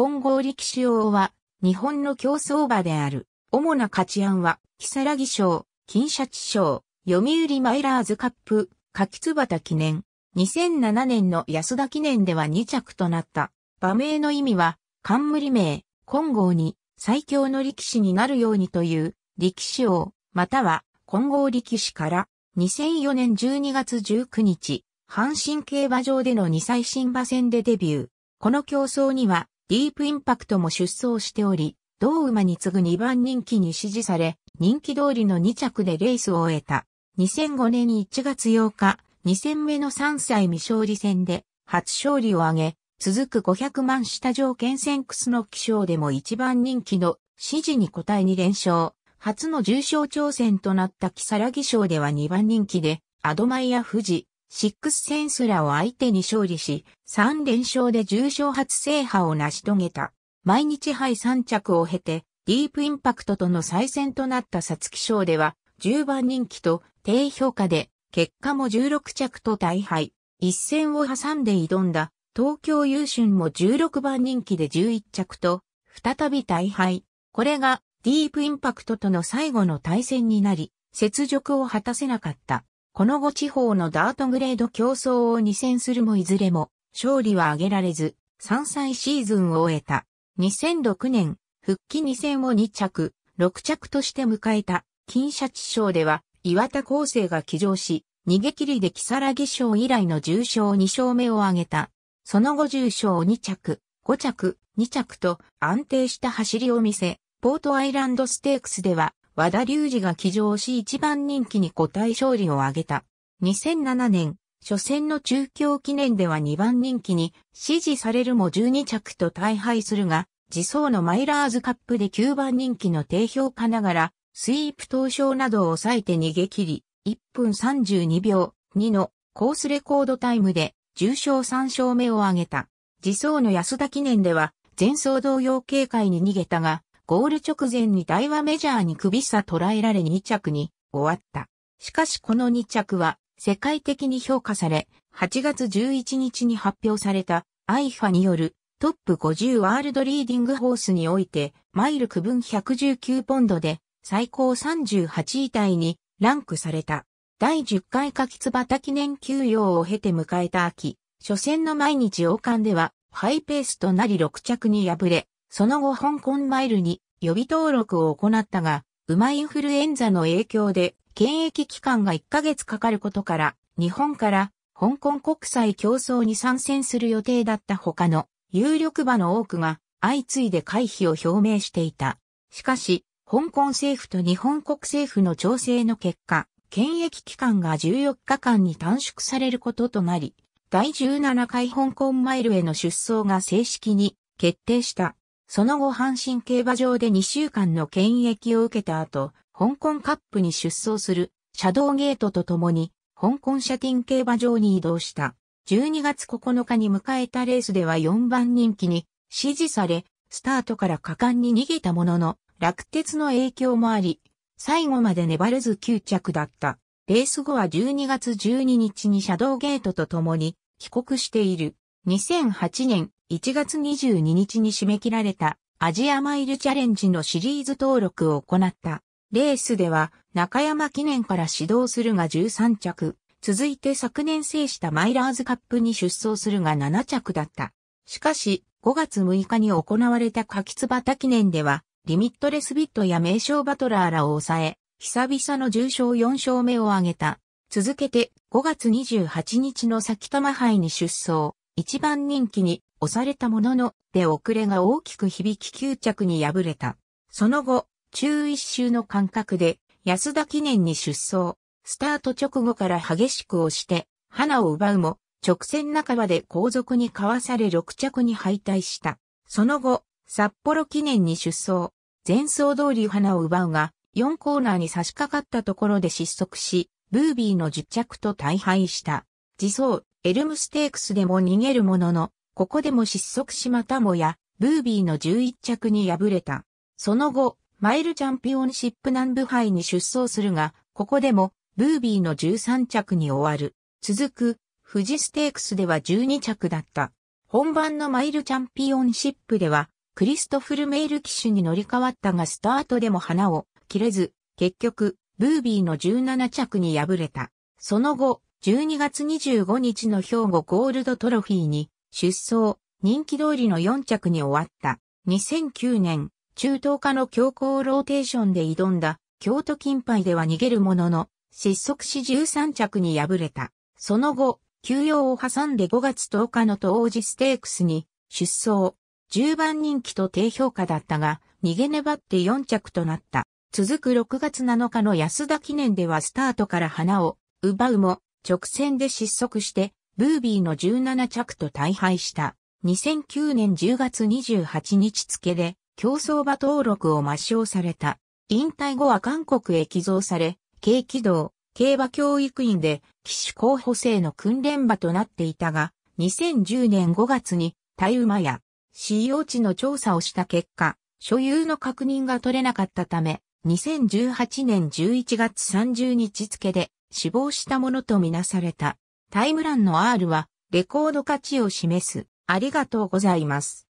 混合力士王は、日本の競争馬である。主な勝ち案は、木更木賞、金シャチ賞、読売マイラーズカップ、柿津畑記念。2007年の安田記念では2着となった。馬名の意味は、冠名、混合に、最強の力士になるようにという、力士王、または、混合力士から、2004年12月19日、阪神競馬場での2歳新馬戦でデビュー。この競争には、ディープインパクトも出走しており、同馬に次ぐ2番人気に支持され、人気通りの2着でレースを終えた。2005年1月8日、2戦目の3歳未勝利戦で、初勝利を挙げ、続く500万下条件戦クスの気象でも1番人気の支持に応えに連勝。初の重賞挑戦となった木更木賞では2番人気で、アドマイヤ富士、シックスセンスらを相手に勝利し、3連勝で重賞初制覇を成し遂げた。毎日杯3着を経て、ディープインパクトとの再戦となったサツキ賞では、10番人気と低評価で、結果も16着と大敗。一戦を挟んで挑んだ、東京優春も16番人気で11着と、再び大敗。これが、ディープインパクトとの最後の対戦になり、雪辱を果たせなかった。この後地方のダートグレード競争を2戦するもいずれも、勝利は挙げられず、3歳シーズンを終えた。2006年、復帰2戦を2着、6着として迎えた、金シャチ賞では、岩田厚生が起乗し、逃げ切りで木更木賞以来の重賞2勝目を挙げた。その後重賞2着、5着、2着と安定した走りを見せ、ポートアイランドステークスでは和田隆二が騎乗し一番人気に個体勝利を挙げた。2007年、初戦の中京記念では2番人気に支持されるも12着と大敗するが、自走のマイラーズカップで9番人気の低評価ながら、スイープ投賞などを抑えて逃げ切り、1分32秒2のコースレコードタイムで重賞3勝目を挙げた。自走の安田記念では、前走同様警戒に逃げたが、ゴール直前に大和メジャーに首差捉えられ2着に終わった。しかしこの2着は世界的に評価され、8月11日に発表された IFA によるトップ50ワールドリーディングホースにおいて、マイル区分119ポンドで最高38位体にランクされた。第10回柿椿記念休養を経て迎えた秋、初戦の毎日王冠ではハイペースとなり6着に敗れ、その後香港マイルに予備登録を行ったが、馬インフルエンザの影響で検疫期間が1ヶ月かかることから、日本から香港国際競争に参戦する予定だった他の有力馬の多くが相次いで回避を表明していた。しかし、香港政府と日本国政府の調整の結果、検疫期間が14日間に短縮されることとなり、第17回香港マイルへの出走が正式に決定した。その後阪神競馬場で2週間の検疫を受けた後、香港カップに出走するシャドウゲートと共に、香港シャティン競馬場に移動した。12月9日に迎えたレースでは4番人気に支持され、スタートから果敢に逃げたものの、落鉄の影響もあり、最後まで粘れず9着だった。レース後は12月12日にシャドウゲートと共に帰国している。2008年1月22日に締め切られたアジアマイルチャレンジのシリーズ登録を行った。レースでは中山記念から始動するが13着、続いて昨年制したマイラーズカップに出走するが7着だった。しかし、5月6日に行われた柿椿記念では、リミットレスビットや名称バトラーらを抑え、久々の重賞4勝目を挙げた。続けて5月28日の先玉杯に出走、一番人気に押されたものの、出遅れが大きく響き9着に敗れた。その後、中一周の間隔で、安田記念に出走。スタート直後から激しく押して、花を奪うも、直線半ばで後続にかわされ6着に敗退した。その後、札幌記念に出走。前走通り花を奪うが、4コーナーに差し掛かったところで失速し、ブービーの10着と大敗した。自走、エルムステークスでも逃げるものの、ここでも失速しまたもや、ブービーの11着に敗れた。その後、マイルチャンピオンシップ南部杯に出走するが、ここでも、ブービーの13着に終わる。続く、富士ステークスでは12着だった。本番のマイルチャンピオンシップでは、クリストフルメール機種に乗り換わったがスタートでも花を切れず、結局、ブービーの17着に敗れた。その後、12月25日の兵庫ゴールドトロフィーに出走、人気通りの4着に終わった。2009年、中東化の強行ローテーションで挑んだ、京都金杯では逃げるものの、失速し13着に敗れた。その後、休養を挟んで5月10日の当時ステークスに出走、10番人気と低評価だったが、逃げ粘って4着となった。続く6月7日の安田記念ではスタートから花を奪うも、直線で失速してブービーの17着と大敗した。2009年10月28日付で競走馬登録を抹消された。引退後は韓国へ寄贈され、軽軌道、競馬教育院で騎手候補生の訓練馬となっていたが、2010年5月にタイ馬や使用地の調査をした結果、所有の確認が取れなかったため、2018年11月30日付で死亡したものとみなされた。タイムランの R はレコード価値を示す。ありがとうございます。